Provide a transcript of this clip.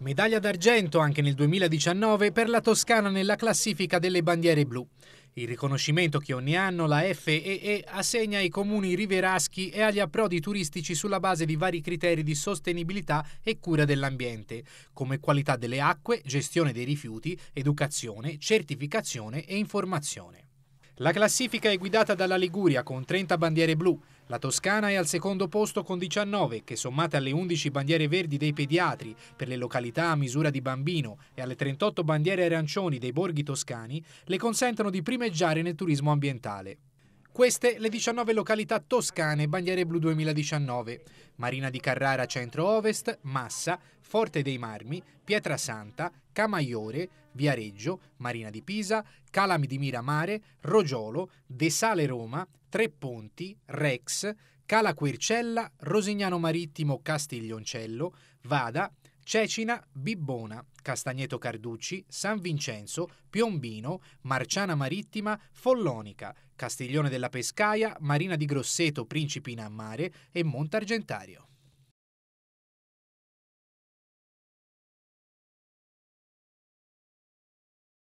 Medaglia d'argento anche nel 2019 per la Toscana nella classifica delle bandiere blu. Il riconoscimento che ogni anno la FEE assegna ai comuni riveraschi e agli approdi turistici sulla base di vari criteri di sostenibilità e cura dell'ambiente, come qualità delle acque, gestione dei rifiuti, educazione, certificazione e informazione. La classifica è guidata dalla Liguria con 30 bandiere blu, la Toscana è al secondo posto con 19, che sommate alle 11 bandiere verdi dei pediatri per le località a misura di bambino e alle 38 bandiere arancioni dei borghi toscani, le consentono di primeggiare nel turismo ambientale. Queste le 19 località toscane bandiere blu 2019. Marina di Carrara centro-ovest, Massa, Forte dei Marmi, Pietrasanta, Camaiore, Viareggio, Marina di Pisa, Calami di Miramare, Rogiolo, De Sale Roma, Tre Ponti, Rex, Cala Quercella, Rosignano Marittimo Castiglioncello, Vada, Cecina, Bibbona, Castagneto Carducci, San Vincenzo, Piombino, Marciana Marittima, Follonica, Castiglione della Pescaia, Marina di Grosseto, Principina a Mare e Montargentario.